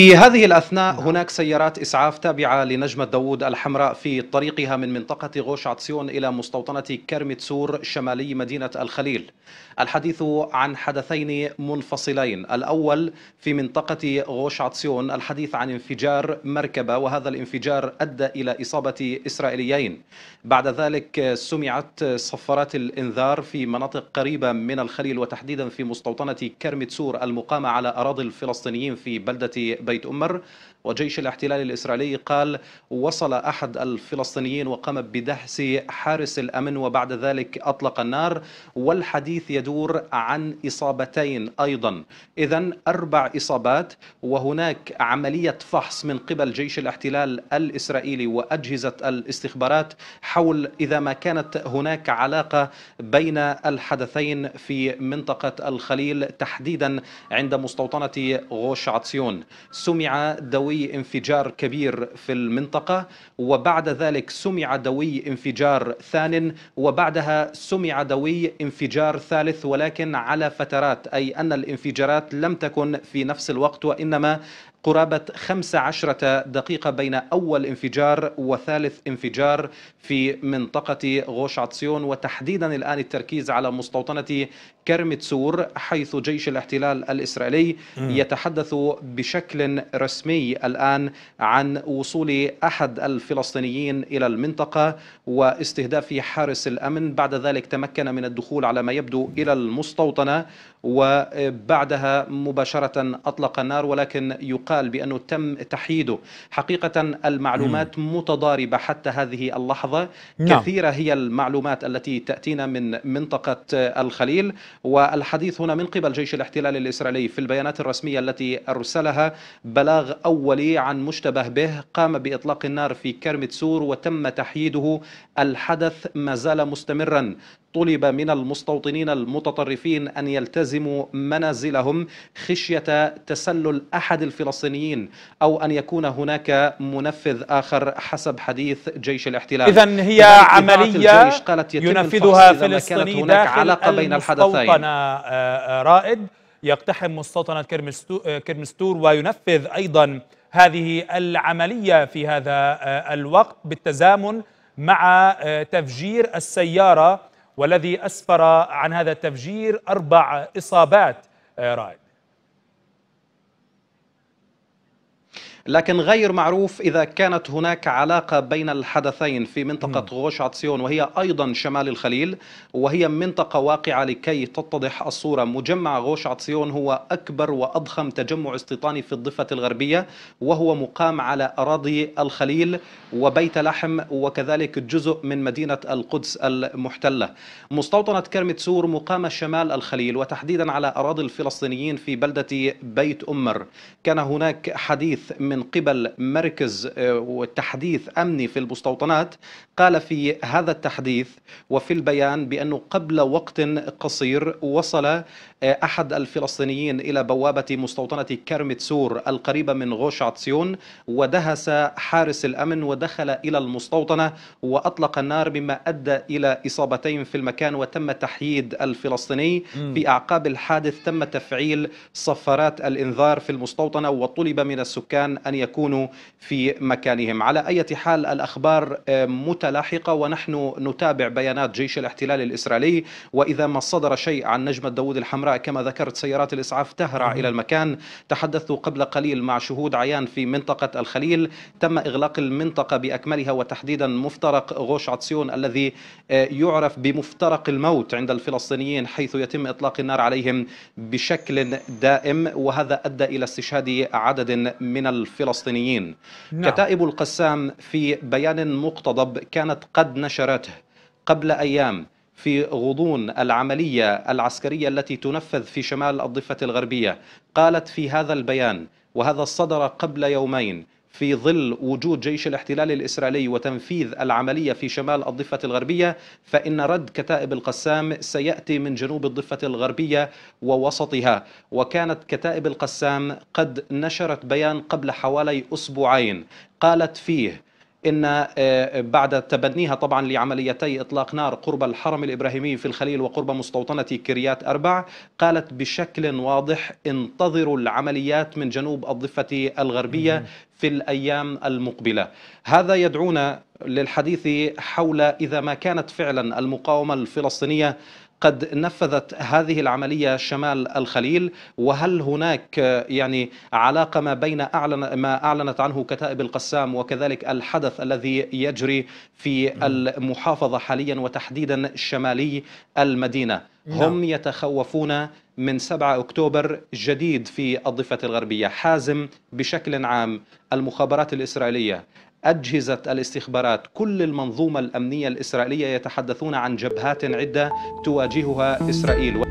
في هذه الأثناء نعم. هناك سيارات إسعاف تابعة لنجمة داوود الحمراء في طريقها من منطقة غوش عطسيون إلى مستوطنة كرمتسور شمالي مدينة الخليل الحديث عن حدثين منفصلين الأول في منطقة غوش عطسيون الحديث عن انفجار مركبة وهذا الانفجار أدى إلى إصابة إسرائيليين بعد ذلك سمعت صفارات الإنذار في مناطق قريبة من الخليل وتحديدا في مستوطنة كرمتسور المقامة على أراضي الفلسطينيين في بلدة بيت أمر وجيش الاحتلال الإسرائيلي قال وصل أحد الفلسطينيين وقام بدهس حارس الأمن وبعد ذلك أطلق النار والحديث يدور عن إصابتين أيضا إذا أربع إصابات وهناك عملية فحص من قبل جيش الاحتلال الإسرائيلي وأجهزة الاستخبارات حول إذا ما كانت هناك علاقة بين الحدثين في منطقة الخليل تحديدا عند مستوطنة غوش عطسيون سمع دوي انفجار كبير في المنطقة وبعد ذلك سمع دوي انفجار ثان وبعدها سمع دوي انفجار ثالث ولكن على فترات أي أن الانفجارات لم تكن في نفس الوقت وإنما قرابة 15 دقيقة بين أول انفجار وثالث انفجار في منطقة غوش عطسيون وتحديدا الآن التركيز على مستوطنة كرمتسور حيث جيش الاحتلال الإسرائيلي يتحدث بشكل رسمي الآن عن وصول أحد الفلسطينيين إلى المنطقة واستهداف حارس الأمن بعد ذلك تمكن من الدخول على ما يبدو إلى المستوطنة وبعدها مباشرة أطلق النار ولكن يقال قال بأنه تم تحييده حقيقة المعلومات مم. متضاربة حتى هذه اللحظة نعم. كثيرة هي المعلومات التي تأتينا من منطقة الخليل والحديث هنا من قبل جيش الاحتلال الإسرائيلي في البيانات الرسمية التي أرسلها بلاغ أولي عن مشتبه به قام بإطلاق النار في كرمت سور وتم تحييده الحدث ما زال مستمرا طلب من المستوطنين المتطرفين أن يلتزموا منازلهم خشية تسلل أحد الفلسطينيين أو أن يكون هناك منفذ آخر حسب حديث جيش الاحتلال إذا هي عملية قالت ينفذها فلسطيني داخل علاقة بين الحدثين آه، آه، رائد يقتحم مستوطنة آه، كرمستور وينفذ أيضا هذه العملية في هذا الوقت بالتزامن مع تفجير السيارة والذي أسفر عن هذا التفجير أربع إصابات آه، رائد لكن غير معروف إذا كانت هناك علاقة بين الحدثين في منطقة غوش عطسيون وهي أيضا شمال الخليل وهي منطقة واقعة لكي تتضح الصورة مجمع غوش عطسيون هو أكبر وأضخم تجمع استيطاني في الضفة الغربية وهو مقام على أراضي الخليل وبيت لحم وكذلك جزء من مدينة القدس المحتلة مستوطنة كرمة سور مقامة شمال الخليل وتحديدا على أراضي الفلسطينيين في بلدة بيت أمر كان هناك حديث من قبل مركز آه، تحديث أمني في المستوطنات قال في هذا التحديث وفي البيان بأنه قبل وقت قصير وصل آه، أحد الفلسطينيين إلى بوابة مستوطنة كرمت سور القريبة من غوش عطسيون ودهس حارس الأمن ودخل إلى المستوطنة وأطلق النار مما أدى إلى إصابتين في المكان وتم تحييد الفلسطيني في أعقاب الحادث تم تفعيل صفارات الإنذار في المستوطنة وطلب من السكان أن يكونوا في مكانهم على أي حال الأخبار آه، متلاحقة ونحن نتابع بيانات جيش الاحتلال الإسرائيلي وإذا ما صدر شيء عن نجمة داود الحمراء كما ذكرت سيارات الإسعاف تهرع إلى المكان تحدثت قبل قليل مع شهود عيان في منطقة الخليل تم إغلاق المنطقة بأكملها وتحديدا مفترق غوش عطسيون الذي آه، يعرف بمفترق الموت عند الفلسطينيين حيث يتم إطلاق النار عليهم بشكل دائم وهذا أدى إلى استشهاد عدد من الفلسطينيين الفلسطينيين نعم. كتائب القسام في بيان مقتضب كانت قد نشرته قبل أيام في غضون العملية العسكرية التي تنفذ في شمال الضفة الغربية قالت في هذا البيان وهذا صدر قبل يومين في ظل وجود جيش الاحتلال الإسرائيلي وتنفيذ العملية في شمال الضفة الغربية فإن رد كتائب القسام سيأتي من جنوب الضفة الغربية ووسطها وكانت كتائب القسام قد نشرت بيان قبل حوالي أسبوعين قالت فيه ان آه، بعد تبنيها طبعا لعمليتي اطلاق نار قرب الحرم الابراهيمي في الخليل وقرب مستوطنه كريات اربع قالت بشكل واضح انتظروا العمليات من جنوب الضفه الغربيه في الايام المقبله. هذا يدعونا للحديث حول اذا ما كانت فعلا المقاومه الفلسطينيه قد نفذت هذه العملية شمال الخليل وهل هناك يعني علاقة ما بين أعلن ما أعلنت عنه كتائب القسام وكذلك الحدث الذي يجري في المحافظة حاليا وتحديدا شمالي المدينة نعم. هم يتخوفون من 7 أكتوبر جديد في الضفة الغربية حازم بشكل عام المخابرات الإسرائيلية أجهزة الاستخبارات كل المنظومة الأمنية الإسرائيلية يتحدثون عن جبهات عدة تواجهها إسرائيل